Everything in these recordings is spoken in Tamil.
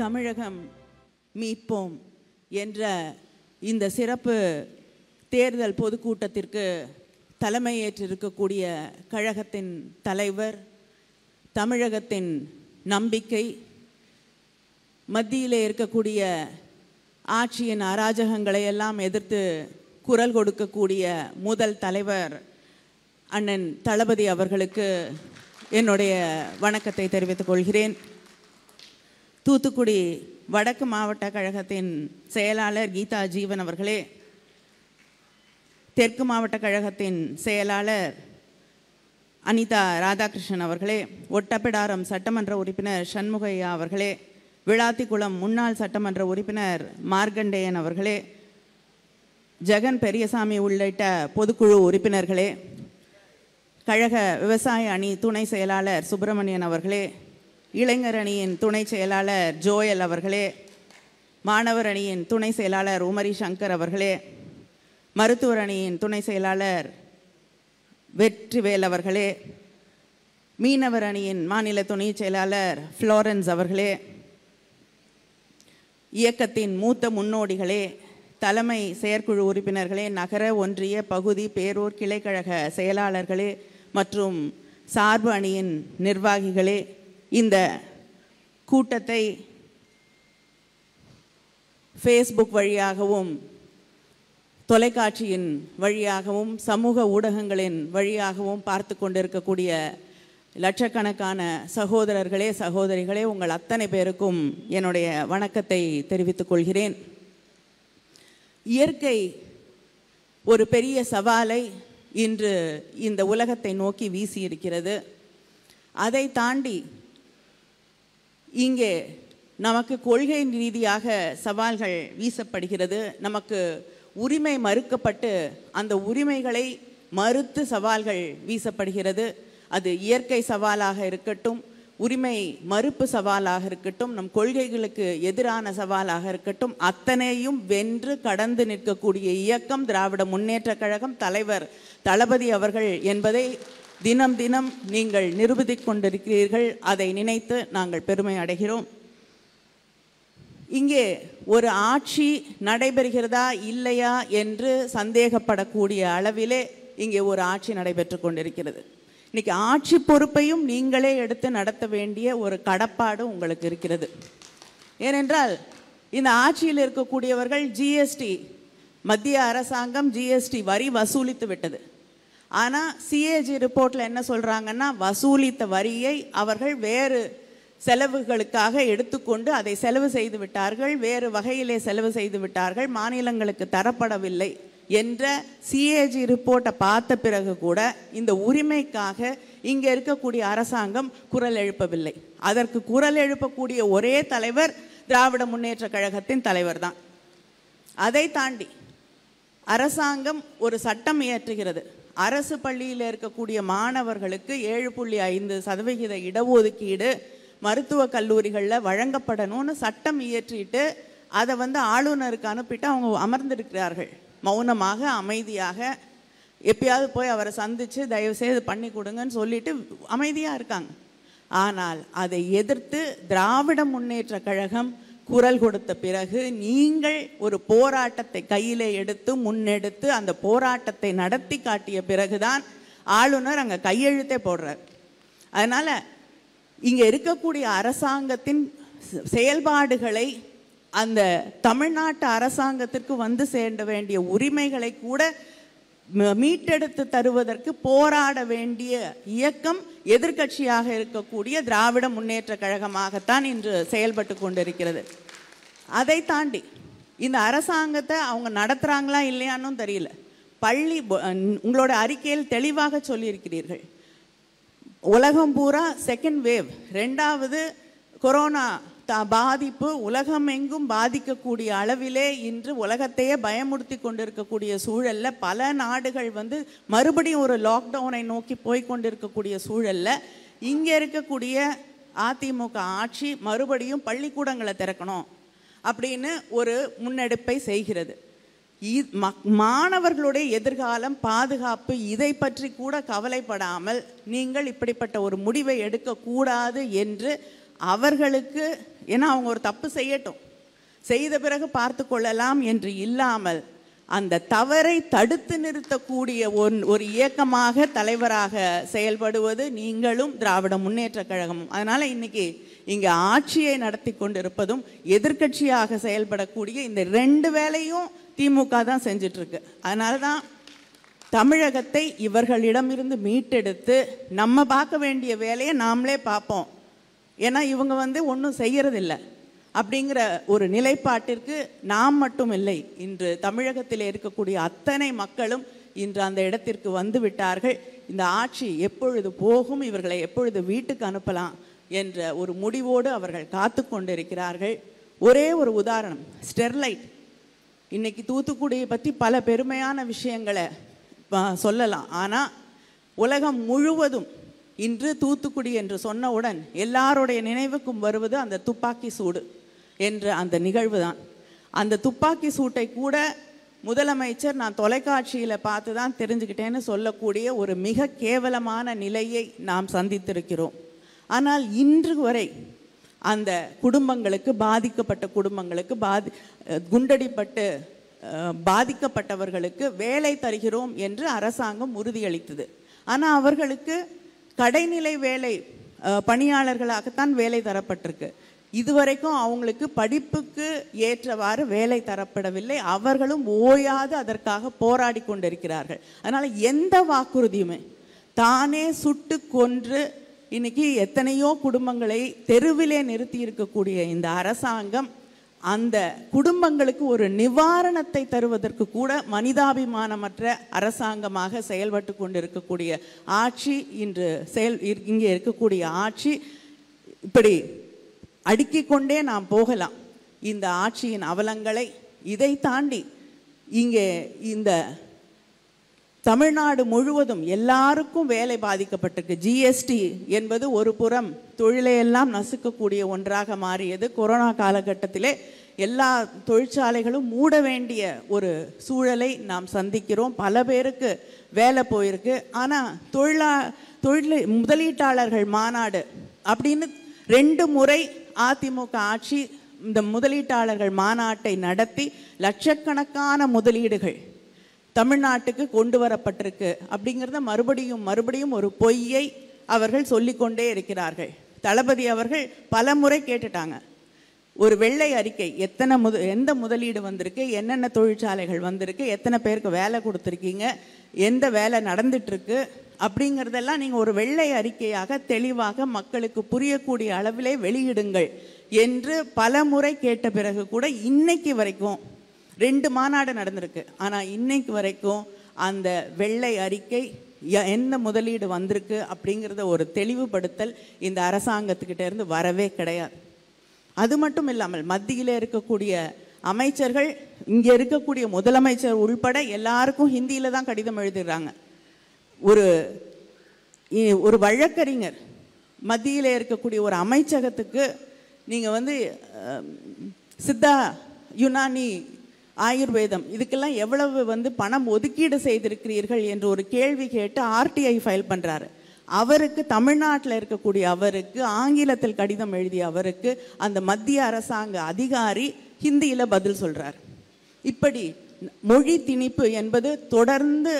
தமிழகம் மீட்போம் என்ற இந்த சிறப்பு தேர்தல் பொதுக்கூட்டத்திற்கு தலைமையேற்றிருக்கக்கூடிய கழகத்தின் தலைவர் தமிழகத்தின் நம்பிக்கை மத்தியில் இருக்கக்கூடிய ஆட்சியின் அராஜகங்களை எல்லாம் எதிர்த்து குரல் கொடுக்கக்கூடிய முதல் தலைவர் அண்ணன் தளபதி அவர்களுக்கு என்னுடைய வணக்கத்தை தெரிவித்துக் கொள்கிறேன் தூத்துக்குடி வடக்கு மாவட்ட கழகத்தின் செயலாளர் கீதா ஜீவன் அவர்களே தெற்கு மாவட்ட கழகத்தின் செயலாளர் அனிதா ராதாகிருஷ்ணன் அவர்களே ஒட்டப்பிடாரம் சட்டமன்ற உறுப்பினர் சண்முகையா அவர்களே விளாத்திக்குளம் முன்னாள் சட்டமன்ற உறுப்பினர் மார்க்கண்டேயன் அவர்களே ஜெகன் பெரியசாமி உள்ளிட்ட பொதுக்குழு உறுப்பினர்களே கழக விவசாய அணி துணை செயலாளர் சுப்பிரமணியன் அவர்களே இளைஞர் அணியின் துணை செயலாளர் ஜோயல் அவர்களே மாணவர் அணியின் துணை செயலாளர் உமரி சங்கர் அவர்களே மருத்துவர் அணியின் துணை செயலாளர் வெற்றிவேல் அவர்களே மீனவர் அணியின் மாநில துணை செயலாளர் ஃப்ளோரன்ஸ் அவர்களே இயக்கத்தின் மூத்த முன்னோடிகளே தலைமை செயற்குழு உறுப்பினர்களே நகர ஒன்றிய பகுதி பேரூர் கிளைக்கழக செயலாளர்களே மற்றும் சார்பு அணியின் நிர்வாகிகளே இந்த கூட்டத்தை ஃபேஸ்புக் வழியாகவும் தொலைக்காட்சியின் வழியாகவும் சமூக ஊடகங்களின் வழியாகவும் பார்த்து கொண்டிருக்கக்கூடிய லட்சக்கணக்கான சகோதரர்களே சகோதரிகளே உங்கள் அத்தனை பேருக்கும் என்னுடைய வணக்கத்தை தெரிவித்துக் கொள்கிறேன் இயற்கை ஒரு பெரிய சவாலை இன்று இந்த உலகத்தை நோக்கி வீசியிருக்கிறது அதை தாண்டி இங்கே நமக்கு கொள்கை ரீதியாக சவால்கள் வீசப்படுகிறது நமக்கு உரிமை மறுக்கப்பட்டு அந்த உரிமைகளை மறுத்து சவால்கள் வீசப்படுகிறது அது இயற்கை சவாலாக இருக்கட்டும் உரிமை மறுப்பு சவாலாக இருக்கட்டும் நம் கொள்கைகளுக்கு எதிரான சவாலாக இருக்கட்டும் அத்தனையும் வென்று கடந்து நிற்கக்கூடிய இயக்கம் திராவிட முன்னேற்ற கழகம் தலைவர் தளபதி அவர்கள் என்பதை தினம் தினம் நீங்கள் நிரூபித்துக் கொண்டிருக்கிறீர்கள் அதை நினைத்து நாங்கள் பெருமை அடைகிறோம் இங்கே ஒரு ஆட்சி நடைபெறுகிறதா இல்லையா என்று சந்தேகப்படக்கூடிய அளவிலே இங்கே ஒரு ஆட்சி நடைபெற்று கொண்டிருக்கிறது இன்னைக்கு ஆட்சி பொறுப்பையும் நீங்களே எடுத்து நடத்த வேண்டிய ஒரு கடப்பாடு உங்களுக்கு இருக்கிறது ஏனென்றால் இந்த ஆட்சியில் இருக்கக்கூடியவர்கள் ஜிஎஸ்டி மத்திய அரசாங்கம் ஜிஎஸ்டி வரி வசூலித்து விட்டது ஆனால் சிஏஜி ரிப்போர்ட்டில் என்ன சொல்கிறாங்கன்னா வசூலித்த வரியை அவர்கள் வேறு செலவுகளுக்காக எடுத்துக்கொண்டு அதை செலவு செய்து விட்டார்கள் வேறு வகையிலே செலவு செய்து விட்டார்கள் மாநிலங்களுக்கு தரப்படவில்லை என்ற சிஏஜி ரிப்போர்ட்டை பார்த்த பிறகு கூட இந்த உரிமைக்காக இங்கே இருக்கக்கூடிய அரசாங்கம் குரல் எழுப்பவில்லை அதற்கு குரல் எழுப்பக்கூடிய ஒரே தலைவர் திராவிட முன்னேற்ற கழகத்தின் தலைவர் தான் அதை தாண்டி அரசாங்கம் ஒரு சட்டம் இயற்றுகிறது அரசு பள்ளியில் இருக்கக்கூடிய மாணவர்களுக்கு ஏழு புள்ளி ஐந்து சதவிகித இடஒதுக்கீடு மருத்துவ கல்லூரிகளில் வழங்கப்படணும்னு சட்டம் இயற்றிட்டு அதை வந்து ஆளுநருக்கு அனுப்பிட்டு அவங்க அமர்ந்திருக்கிறார்கள் மௌனமாக அமைதியாக எப்பயாவது போய் அவரை சந்தித்து தயவுசெய்து பண்ணி கொடுங்கன்னு சொல்லிட்டு அமைதியாக இருக்காங்க ஆனால் அதை எதிர்த்து திராவிட முன்னேற்ற கழகம் குரல் கொடுத்த பிறகு நீங்கள் ஒரு போராட்டத்தை கையிலே எடுத்து முன்னெடுத்து அந்த போராட்டத்தை நடத்தி காட்டிய பிறகுதான் ஆளுநர் அங்கே கையெழுத்தே போடுறார் அதனால் இங்கே இருக்கக்கூடிய அரசாங்கத்தின் செயல்பாடுகளை அந்த தமிழ்நாட்டு அரசாங்கத்திற்கு வந்து சேர்ந்த வேண்டிய உரிமைகளை கூட மீட்டெடுத்து தருவதற்கு போராட வேண்டிய இயக்கம் எதிர்கட்சியாக இருக்கக்கூடிய திராவிட முன்னேற்ற கழகமாகத்தான் இன்று செயல்பட்டு கொண்டிருக்கிறது அதை தாண்டி இந்த அரசாங்கத்தை அவங்க நடத்துகிறாங்களா இல்லையான்னு தெரியல பள்ளி உங்களோட அறிக்கையில் தெளிவாக சொல்லியிருக்கிறீர்கள் உலகம் பூரா செகண்ட் வேவ் ரெண்டாவது கொரோனா த பாதிப்பு உலகம் எங்கும் பாதிக்கக்கூடிய அளவிலே இன்று உலகத்தையே பயமுறுத்தி கொண்டிருக்கக்கூடிய சூழலில் பல நாடுகள் வந்து மறுபடியும் ஒரு லாக்டவுனை நோக்கி போய் கொண்டிருக்கக்கூடிய சூழலில் இங்கே இருக்கக்கூடிய அதிமுக ஆட்சி மறுபடியும் பள்ளிக்கூடங்களை திறக்கணும் அப்படின்னு ஒரு முன்னெடுப்பை செய்கிறது மாணவர்களுடைய எதிர்காலம் பாதுகாப்பு இதை பற்றி கூட கவலைப்படாமல் நீங்கள் இப்படிப்பட்ட ஒரு முடிவை எடுக்கக்கூடாது என்று அவர்களுக்கு ஏன்னா அவங்க ஒரு தப்பு செய்யட்டும் செய்த பிறகு பார்த்து கொள்ளலாம் என்று இல்லாமல் அந்த தவறை தடுத்து நிறுத்தக்கூடிய ஒன் ஒரு இயக்கமாக தலைவராக செயல்படுவது நீங்களும் திராவிட முன்னேற்ற கழகமும் அதனால் இன்னைக்கு இங்கே ஆட்சியை நடத்தி கொண்டிருப்பதும் எதிர்கட்சியாக செயல்படக்கூடிய இந்த ரெண்டு வேலையும் திமுக தான் செஞ்சிட்ருக்கு அதனால தான் தமிழகத்தை இவர்களிடமிருந்து மீட்டெடுத்து நம்ம பார்க்க வேண்டிய வேலையை நாமளே பார்ப்போம் ஏன்னா இவங்க வந்து ஒன்றும் செய்கிறதில்ல அப்படிங்கிற ஒரு நிலைப்பாட்டிற்கு நாம் மட்டும் இல்லை இன்று தமிழகத்தில் இருக்கக்கூடிய அத்தனை மக்களும் இன்று அந்த இடத்திற்கு வந்து விட்டார்கள் இந்த ஆட்சி எப்பொழுது போகும் இவர்களை எப்பொழுது வீட்டுக்கு அனுப்பலாம் என்ற ஒரு முடிவோடு அவர்கள் காத்து கொண்டிருக்கிறார்கள் ஒரே ஒரு உதாரணம் ஸ்டெர்லைட் இன்னைக்கு தூத்துக்குடியை பற்றி பல பெருமையான விஷயங்களை சொல்லலாம் ஆனால் உலகம் முழுவதும் இன்று தூத்துக்குடி என்று சொன்னவுடன் எல்லாருடைய நினைவுக்கும் வருவது அந்த துப்பாக்கி சூடு என்ற அந்த நிகழ்வு தான் அந்த துப்பாக்கி சூட்டை கூட முதலமைச்சர் நான் தொலைக்காட்சியில் பார்த்து தான் தெரிஞ்சுக்கிட்டேன்னு சொல்லக்கூடிய ஒரு மிக கேவலமான நிலையை நாம் சந்தித்திருக்கிறோம் ஆனால் இன்று வரை அந்த குடும்பங்களுக்கு பாதிக்கப்பட்ட குடும்பங்களுக்கு பாதி குண்டடிப்பட்டு பாதிக்கப்பட்டவர்களுக்கு வேலை தருகிறோம் என்று அரசாங்கம் உறுதியளித்தது ஆனால் அவர்களுக்கு கடைநிலை வேலை பணியாளர்களாகத்தான் வேலை தரப்பட்டிருக்கு இதுவரைக்கும் அவங்களுக்கு படிப்புக்கு ஏற்றவாறு வேலை தரப்படவில்லை அவர்களும் ஓயாது அதற்காக போராடி கொண்டிருக்கிறார்கள் அதனால் எந்த வாக்குறுதியுமே தானே சுட்டு கொன்று இன்னைக்கு எத்தனையோ குடும்பங்களை தெருவிலே நிறுத்தி இருக்கக்கூடிய இந்த அரசாங்கம் அந்த குடும்பங்களுக்கு ஒரு நிவாரணத்தை தருவதற்கு கூட மனிதாபிமானமற்ற அரசாங்கமாக செயல்பட்டு கொண்டிருக்கக்கூடிய ஆட்சி இன்று செயல் இங்கே இருக்கக்கூடிய ஆட்சி இப்படி அடுக்கிக்கொண்டே நாம் போகலாம் இந்த ஆட்சியின் அவலங்களை இதை தாண்டி இங்கே இந்த தமிழ்நாடு முழுவதும் எல்லாருக்கும் வேலை பாதிக்கப்பட்டிருக்கு ஜிஎஸ்டி என்பது ஒரு புறம் தொழிலையெல்லாம் நசுக்கக்கூடிய ஒன்றாக மாறியது கொரோனா காலகட்டத்திலே எல்லா தொழிற்சாலைகளும் மூட வேண்டிய ஒரு சூழலை நாம் சந்திக்கிறோம் பல பேருக்கு வேலை போயிருக்கு ஆனால் தொழிலா தொழில் முதலீட்டாளர்கள் மாநாடு அப்படின்னு ரெண்டு முறை அதிமுக ஆட்சி இந்த முதலீட்டாளர்கள் மாநாட்டை நடத்தி லட்சக்கணக்கான முதலீடுகள் தமிழ்நாட்டுக்கு கொண்டு வரப்பட்டிருக்கு அப்படிங்கிறத மறுபடியும் மறுபடியும் ஒரு பொய்யை அவர்கள் சொல்லிக்கொண்டே இருக்கிறார்கள் தளபதி அவர்கள் பல முறை கேட்டுட்டாங்க ஒரு வெள்ளை அறிக்கை எத்தனை முத எந்த முதலீடு வந்திருக்கு என்னென்ன தொழிற்சாலைகள் வந்திருக்கு எத்தனை பேருக்கு வேலை கொடுத்துருக்கீங்க எந்த வேலை நடந்துட்டுருக்கு அப்படிங்கிறதெல்லாம் நீங்கள் ஒரு வெள்ளை அறிக்கையாக தெளிவாக மக்களுக்கு புரியக்கூடிய அளவிலே வெளியிடுங்கள் என்று பல முறை கேட்ட பிறகு கூட இன்னைக்கு வரைக்கும் ரெண்டு மாநாடு நடந்திருக்கு ஆனால் இன்னைக்கு வரைக்கும் அந்த வெள்ளை அறிக்கை என்ன முதலீடு வந்திருக்கு அப்படிங்கிறத ஒரு தெளிவுபடுத்தல் இந்த அரசாங்கத்துக்கிட்டேருந்து வரவே கிடையாது அது மட்டும் இல்லாமல் மத்தியில் இருக்கக்கூடிய அமைச்சர்கள் இங்கே இருக்கக்கூடிய முதலமைச்சர் உள்பட எல்லாருக்கும் ஹிந்தியில் தான் கடிதம் எழுதுகிறாங்க ஒரு ஒரு வழக்கறிஞர் மத்தியில் இருக்கக்கூடிய ஒரு அமைச்சகத்துக்கு நீங்கள் வந்து சித்தா யுனானி ஆயுர்வேதம் இதுக்கெல்லாம் எவ்வளவு வந்து பணம் ஒதுக்கீடு செய்திருக்கிறீர்கள் என்று ஒரு கேள்வி கேட்டு ஆர்டிஐ ஃபைல் பண்ணுறாரு அவருக்கு தமிழ்நாட்டில் இருக்கக்கூடிய அவருக்கு ஆங்கிலத்தில் கடிதம் எழுதிய அவருக்கு அந்த மத்திய அரசாங்க அதிகாரி ஹிந்தியில் பதில் சொல்கிறார் இப்படி மொழி திணிப்பு என்பது தொடர்ந்து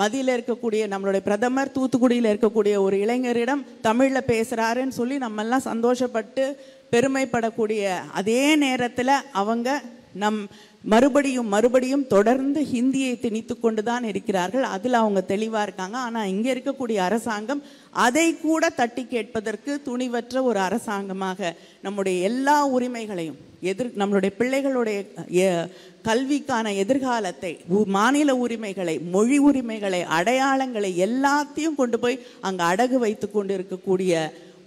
மதியில் இருக்கக்கூடிய நம்மளுடைய பிரதமர் தூத்துக்குடியில் இருக்கக்கூடிய ஒரு இளைஞரிடம் தமிழில் பேசுகிறாருன்னு சொல்லி நம்மெல்லாம் சந்தோஷப்பட்டு பெருமைப்படக்கூடிய அதே நேரத்தில் அவங்க நம் மறுபடியும் மறுபடியும் தொடர்ந்து ஹிந்தியை திணித்து கொண்டு தான் இருக்கிறார்கள் அதில் அவங்க தெளிவாக இருக்காங்க ஆனால் இங்கே இருக்கக்கூடிய அரசாங்கம் அதை கூட தட்டி கேட்பதற்கு துணிவற்ற ஒரு அரசாங்கமாக நம்முடைய எல்லா உரிமைகளையும் எதிர் நம்மளுடைய பிள்ளைகளுடைய கல்விக்கான எதிர்காலத்தை மாநில உரிமைகளை மொழி உரிமைகளை அடையாளங்களை எல்லாத்தையும் கொண்டு போய் அங்கே அடகு வைத்து கொண்டு இருக்கக்கூடிய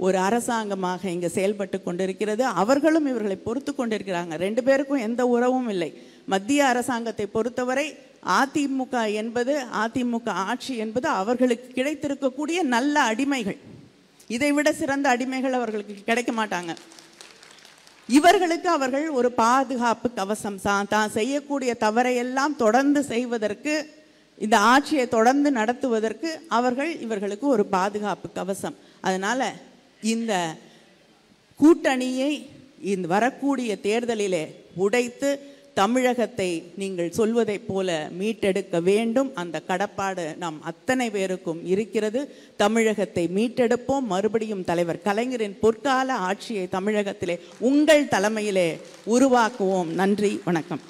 ஒரு அரசாங்கமாக இங்கே செயல்பட்டு கொண்டிருக்கிறது அவர்களும் இவர்களை பொறுத்து கொண்டிருக்கிறாங்க ரெண்டு பேருக்கும் எந்த உறவும் இல்லை மத்திய அரசாங்கத்தை பொறுத்தவரை அதிமுக என்பது அதிமுக ஆட்சி என்பது அவர்களுக்கு கிடைத்திருக்கக்கூடிய நல்ல அடிமைகள் இதை விட சிறந்த அடிமைகள் அவர்களுக்கு கிடைக்க மாட்டாங்க இவர்களுக்கு அவர்கள் ஒரு பாதுகாப்பு கவசம் தான் செய்யக்கூடிய தவறையெல்லாம் தொடர்ந்து செய்வதற்கு இந்த ஆட்சியை தொடர்ந்து நடத்துவதற்கு அவர்கள் இவர்களுக்கு ஒரு பாதுகாப்பு கவசம் அதனால் இந்த கூட்டணியை இந்த வரக்கூடிய தேர்தலிலே உடைத்து தமிழகத்தை நீங்கள் சொல்வதைப் போல மீட்டெடுக்க வேண்டும் அந்த கடப்பாடு நாம் அத்தனை பேருக்கும் இருக்கிறது தமிழகத்தை மீட்டெடுப்போம் மறுபடியும் தலைவர் கலைஞரின் பொற்கால ஆட்சியை தமிழகத்திலே உங்கள் தலைமையிலே உருவாக்குவோம் நன்றி வணக்கம்